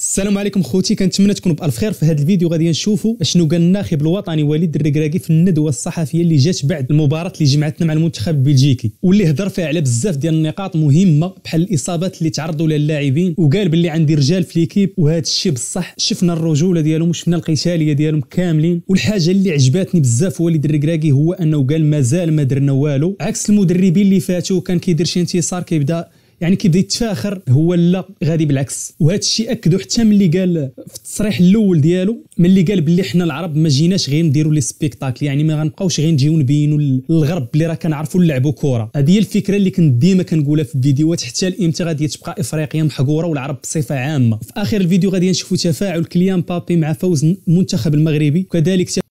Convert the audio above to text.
السلام عليكم خوتي كنتمنى تكونوا بالف خير في هذا الفيديو غادي نشوفوا شنو قال الناخب الوطني وليد الركراكي في الندوه الصحفيه اللي جات بعد المباراه اللي جمعتنا مع المنتخب البلجيكي واللي هضر فيها على بزاف ديال النقاط مهمه بحال الاصابات اللي تعرضوا لها اللاعبين وقال باللي عندي رجال في ليكيب وهذا الشيء بصح شفنا الرجوله ديالهم وشفنا القتاليه ديالهم كاملين والحاجه اللي عجباتني بزاف وليد الركراكي هو انه قال مازال ما درنا والو عكس المدربين اللي فاتوا كان كيدير شي انتصار كيبدا يعني كيبدا يتفاخر هو لا غادي بالعكس وهذا الشيء اكدوا حتى ملي قال في التصريح الاول ديالو ملي قال باللي حنا العرب ما جيناش غير نديروا لي سبيكتاكل يعني ما غنبقاوش غير نجيو نبينوا للغرب اللي راه كنعرفوا نلعبوا كره هذه هي الفكره اللي كنت ديما كنقولها في الفيديوهات حتى الامتى غادي تبقى افريقيا محقوره والعرب بصفه عامه في اخر الفيديو غادي نشوفوا تفاعل كليان بابي مع فوز المنتخب المغربي وكذلك